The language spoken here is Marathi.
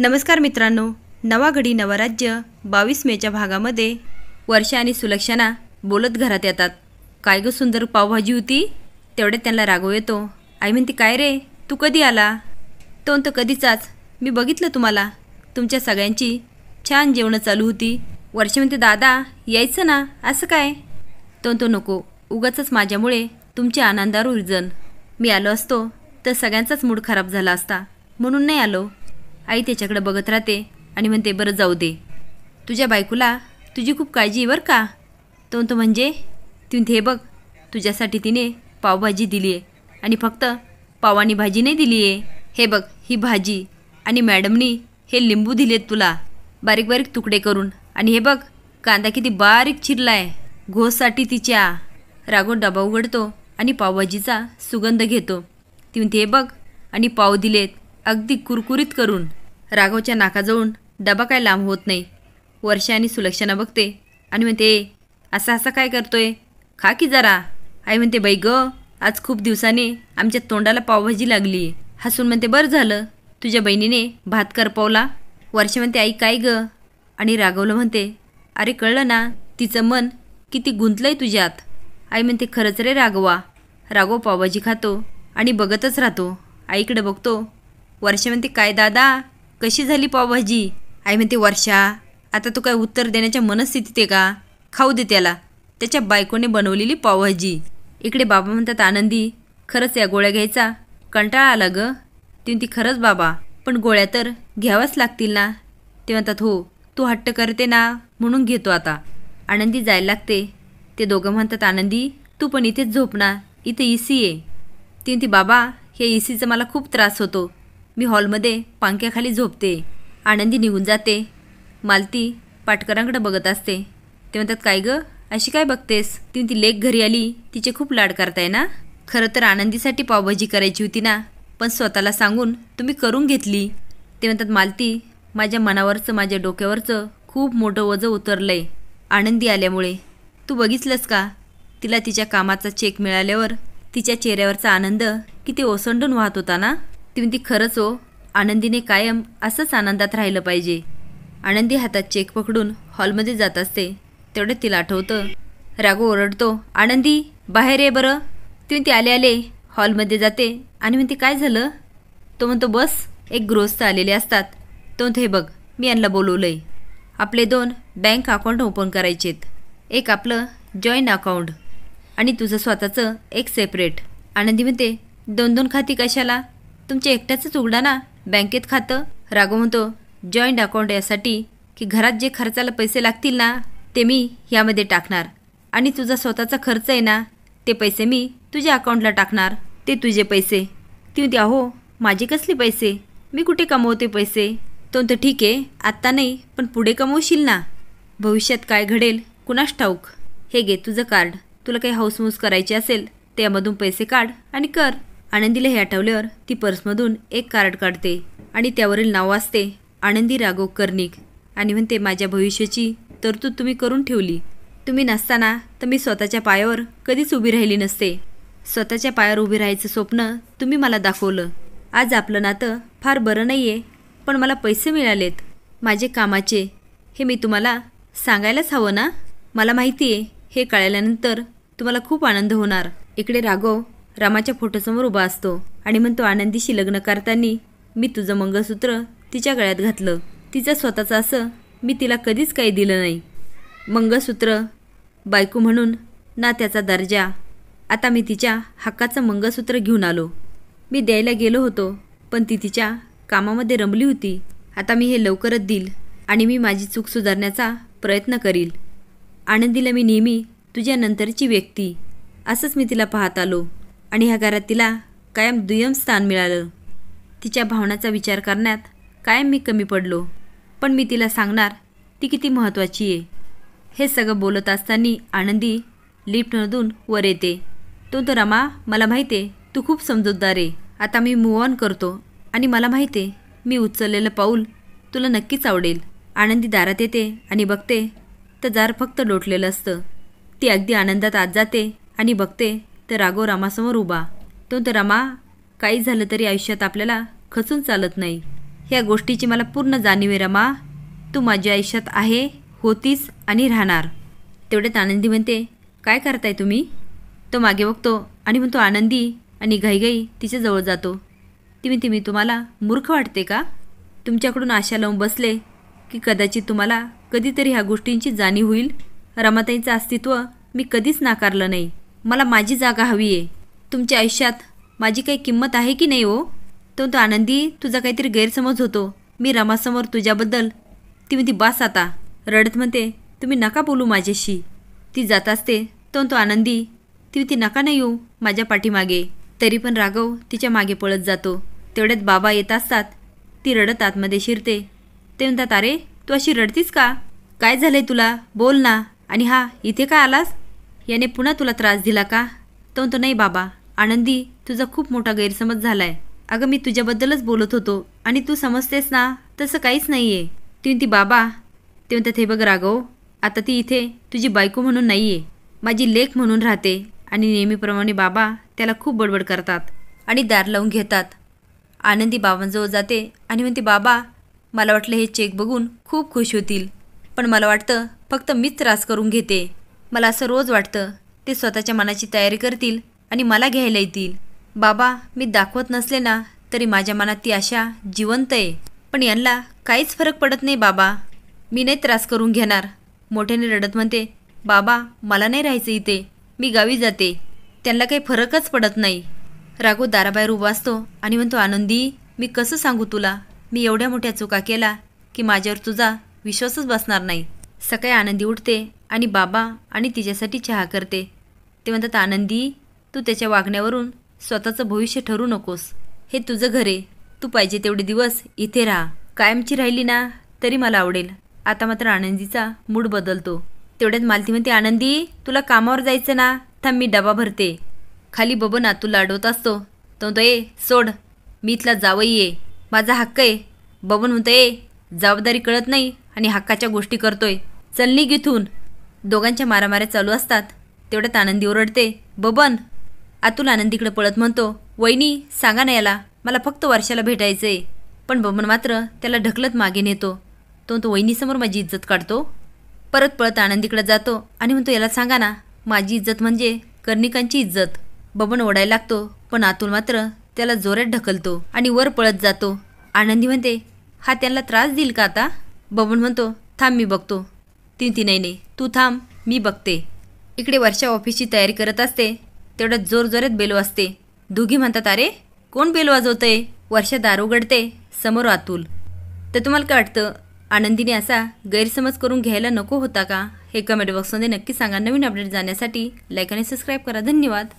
नमस्कार मित्रांनो नवाघडी नवराज्य बावीस मेच्या भागामध्ये वर्षा आणि सुलक्षणा बोलत घरात येतात काय गं सुंदर पावभाजी होती तेवढ्यात त्यांना रागव येतो आई म्हणते काय रे तू कधी आला तो तो कधीचाच मी बघितलं तुम्हाला तुमच्या सगळ्यांची छान जेवणं चालू होती वर्षा म्हणते दादा यायचं ना असं काय तो तो नको उगाच माझ्यामुळे तुमच्या आनंदावर उर्जन मी आलो असतो तर सगळ्यांचाच मूड खराब झाला असता म्हणून नाही आलो आई त्याच्याकडे बघत राहते आणि म्हणते बरं जाऊ दे तुझ्या बायकोला तुझी खूप काळजी बरं का तो तो म्हणजे तिने हे बघ तुझ्यासाठी तिने पावभाजी दिली आहे आणि फक्त पावानी भाजी नाही दिली आहे हे बघ ही भाजी आणि मॅडमनी हे लिंबू दिलेत तुला बारीक बारीक तुकडे करून आणि हे बघ कांदा किती बारीक चिरला आहे घोसाठी तिच्या रागो डबा उघडतो आणि पावभाजीचा सुगंध घेतो तिथे हे बघ आणि पाव दिलेत अगदी कुरकुरीत करून राघवच्या नाकाजवळून डबा काय लांब होत नाही वर्षा आणि सुलक्षणा बघते आणि म्हणते असा असा काय करतोय खा की जरा आई म्हणते बाई ग आज खूप दिवसाने आमच्या तोंडाला पावभाजी लागली हसून म्हणते बरं झालं तुझ्या बहिणीने भात पावला वर्षा म्हणते आई काय ग आणि राघवलं म्हणते अरे कळलं ना तिचं मन किती गुंतलंय तुझ्यात आई म्हणते खरंच रे राघवा राघव पावभाजी खातो आणि बघतच राहतो आईकडे बघतो वर्षा म्हणते काय दादा कशी झाली पावभाजी आई म्हणते वर्षा आता तू काय उत्तर देण्याच्या मनस्थितीत आहे का खाऊ दे त्याला त्याच्या बायकोने बनवलेली पावभाजी इकडे बाबा म्हणतात आनंदी खरंच या गोळ्या घ्यायचा कंटाळा आला ग ती ती खरंच बाबा पण गोळ्या तर घ्याव्याच लागतील ना ते म्हणतात हो तू हट्ट करते ना म्हणून घेतो आता आनंदी जायला लागते ते दोघं म्हणतात आनंदी तू पण इथेच झोप ना इथे ई सी आहे ती ती बाबा हे ई सीचा मला खूप त्रास होतो मी हॉलमध्ये पंख्याखाली झोपते आनंदी निघून जाते मालती पाटकरांकडे बघत असते ते म्हणतात काय गं अशी काय बघतेस ती ती लेख घरी आली तिचे खूप लाड करताय ना खरं तर आनंदीसाठी पावभाजी करायची होती ना पण स्वतःला सांगून तुम्ही करून घेतली ते म्हणतात मालती माझ्या मनावरचं माझ्या डोक्यावरचं खूप मोठं वजं उतरलंय आनंदी आल्यामुळे तू बघितलंस का तिला तिच्या कामाचा चेक मिळाल्यावर तिच्या चेहऱ्यावरचा आनंद किती ओसंडून वाहत होता ना ती खरंच हो आनंदीने कायम असंच आनंदात राहिलं पाहिजे आनंदी हातात चेक पकडून हॉलमध्ये जात असते तेवढं तिला आठवतं राघव ओरडतो आनंदी बाहेर ये बरं ती म्हणते आले आले हॉलमध्ये जाते आणि म्हणते काय झालं तो म्हणतो बस एक गृहस्थ आलेले असतात तो म्हणतो हे बघ मी यांना बोलवलंय आपले दोन बँक अकाउंट ओपन करायचेत एक आपलं जॉईंट अकाउंट आणि तुझं स्वतःचं एक सेपरेट आनंदी म्हणते दोन दोन खाती कशाला तुमच्या एकट्याचंच उघडा ना बँकेत खातं राघव म्हणतो जॉईंट अकाउंट यासाठी की घरात जे खर्चाला पैसे लागतील ना ते मी यामध्ये टाकणार आणि तुझा स्वतःचा खर्च आहे ना ते पैसे मी तुझ्या अकाउंटला टाकणार ते तुझे पैसे ती द्या हो माझे कसले पैसे मी कुठे कमवते पैसे तो तर ठीक आहे आत्ता नाही पण पुढे कमवशील ना भविष्यात काय घडेल कुणास ठाऊक हे घे तुझं कार्ड तुला काही हाऊसमूस करायचे असेल त्यामधून पैसे काढ आणि कर आनंदीला हे आठवल्यावर ती पर्समधून एक कार्ड काढते आणि त्यावरील नाव वाचते आनंदी राघव कर्णिक आणि म्हणते माझ्या भविष्याची तरतूद तुम्ही करून ठेवली तुम्ही नसताना तर मी स्वतःच्या पायावर कधीच उभी राहिली नसते स्वतःच्या पायावर उभी राहायचं स्वप्न तुम्ही मला दाखवलं आज आपलं नातं फार बरं नाही आहे पण मला पैसे मिळालेत माझे कामाचे हे मी तुम्हाला सांगायलाच हवं ना मला माहिती आहे हे कळल्यानंतर तुम्हाला खूप आनंद होणार इकडे राघव रामाच्या फोटोसमोर उभा असतो आणि म्हणतो आनंदीशी लग्न करताना मी तुझं मंगळसूत्र तिच्या गळ्यात घातलं तिचं स्वतःचं असं मी तिला कधीच काही दिलं नाही मंगळसूत्र बायको म्हणून ना त्याचा दर्जा आता मी तिच्या हक्काचं मंगळसूत्र घेऊन आलो मी द्यायला गेलो होतो पण ती तिच्या कामामध्ये रमली होती आता मी हे लवकरच देईल आणि मी माझी चूक सुधारण्याचा प्रयत्न करील आनंदीला मी नेहमी तुझ्यानंतरची व्यक्ती असंच मी तिला पाहत आलो आणि ह्या घरात तिला कायम दुय्यम स्थान मिळालं तिच्या भावनाचा विचार करण्यात कायम मी कमी पडलो पण मी तिला सांगणार ती किती महत्त्वाची आहे हे सगळं बोलत असताना आनंदी लिफ्टमधून वर येते तो तर रमा मला माहिती आहे तू खूप समजूतदार आहे आता मी मूव ऑन करतो आणि मला माहिती आहे मी उचललेलं पाऊल तुला नक्कीच आवडेल आनंदी दारात येते आणि बघते तर दार फक्त लोटलेलं असतं ती अगदी आनंदात आत जाते आणि बघते तर रागो रामासमोर उभा तो तर रामा काही झालं तरी आयुष्यात आपल्याला खचून चालत नाही ह्या गोष्टीची मला पूर्ण जाणीव आहे रमा तू माझ्या आयुष्यात आहे होतीस आणि राहणार तेवढ्यात आनंदी म्हणते काय करताय तुम्ही तो मागे बघतो आणि म्हणतो आनंदी आणि घाईघाई तिच्याजवळ जातो ती म्हणते तुम्हाला मूर्ख वाटते का तुमच्याकडून आशा लावून बसले की कदाचित तुम्हाला कधीतरी ह्या गोष्टींची जाणीव होईल रमाताईचं अस्तित्व मी कधीच नाकारलं नाही मला माझी जागा हवी आहे तुमच्या आयुष्यात माझी काही किंमत आहे की नाही हो तो तो आनंदी तुझा काहीतरी गैरसमज होतो मी रमासमोर तुझ्याबद्दल ती म्हणती बास आता रडत म्हणते तुम्ही नका बोलू माझ्याशी ती जात असते तो तो आनंदी ती ती नका नाही येऊ माझ्या पाठीमागे तरी पण राघव तिच्या मागे पळत जातो तेवढ्यात बाबा येत असतात ती रडत आतमध्ये शिरते ते म्हणतात अरे तू अशी रडतीस का काय झालंय तुला बोल ना आणि हा इथे काय आलास याने पुन्हा तुला त्रास दिला का तो तो नाही बाबा आनंदी तुझा खूप मोठा गैरसमज झाला आहे अगं मी तुझ्याबद्दलच बोलत होतो आणि तू समजतेस ना तसं काहीच नाही आहे ती बाबा ते म्हणतात हे बघ राघव आता ती इथे तुझी बायको म्हणून नाही आहे माझी लेख म्हणून राहते आणि नेहमीप्रमाणे बाबा त्याला खूप बडबड करतात आणि दार लावून घेतात आनंदी बाबांजवळ जाते आणि म्हणते बाबा मला वाटलं हे चेक बघून खूप खुश होतील पण मला वाटतं फक्त मीच त्रास करून घेते मला असं रोज वाटतं ते स्वतःच्या मनाची तयारी करतील आणि मला घ्यायला येतील बाबा मी दाखवत नसले ना तरी माझ्या मनात ती आशा जिवंत आहे पण यांना काहीच फरक पडत नाही बाबा मी नाही त्रास करून घेणार मोठ्याने रडत म्हणते बाबा मला नाही राहायचं इथे मी गावी जाते त्यांना काही फरकच पडत नाही राघो दाराबाहेर उभा असतो आणि म्हणतो आनंदी मी कसं सांगू तुला मी एवढ्या मोठ्या चुका केला की माझ्यावर तुझा विश्वासच बसणार नाही सकाळी आनंदी उठते आणि बाबा आणि तिच्यासाठी चहा करते ते म्हणतात आनंदी तू त्याच्या वागण्यावरून स्वतःचं भविष्य ठरू नकोस हे तुझं घर आहे तू पाहिजे तेवढे दिवस इथे राहा कायमची राहिली ना तरी मला आवडेल आता मात्र आनंदीचा मूड बदलतो तेवढ्यात मालती म्हणते आनंदी तुला कामावर जायचं ना थांब मी डबा भरते खाली बबन आतू लाडवत असतो तो म्हणतो ए सोड मी इथला जावई ये माझा हक्क आहे बबन म्हणतो ए जबाबदारी कळत नाही आणि हक्काच्या गोष्टी करतोय चलनी घेथून दोघांच्या मारामाऱ्या चालू असतात तेवढ्यात आनंदी ओरडते बबन आतुल आनंदीकडे पळत म्हणतो वहिनी सांगा ना याला मला फक्त वर्षाला भेटायचंय पण बबन मात्र त्याला ढकलत मागे नेतो तो तो वहिनीसमोर माझी इज्जत काढतो परत पळत आनंदीकडे जातो आणि म्हणतो याला सांगा ना माझी इज्जत म्हणजे कर्णिकांची इज्जत बबन ओढायला लागतो पण आतुल मात्र त्याला जोरात ढकलतो आणि वर पळत जातो आनंदी म्हणते हा त्यांना त्रास देईल का आता बबन म्हणतो थांब मी बघतो तीन तिनैने तू थांब मी बघते इकडे वर्षा ऑफिसची तयारी करत असते तेवढ्यात जोरजोरात बेल वाजते दोघी म्हणतात अरे कोण बेल वाजवतंय वर्षा दार उघडते समोर अतुल तर तुम्हाला काय वाटतं आनंदीने असा गैरसमज करून घ्यायला नको होता का हे कमेंट बॉक्समध्ये नक्की सांगा नवीन अपडेट जाण्यासाठी लाईक आणि सबस्क्राईब करा धन्यवाद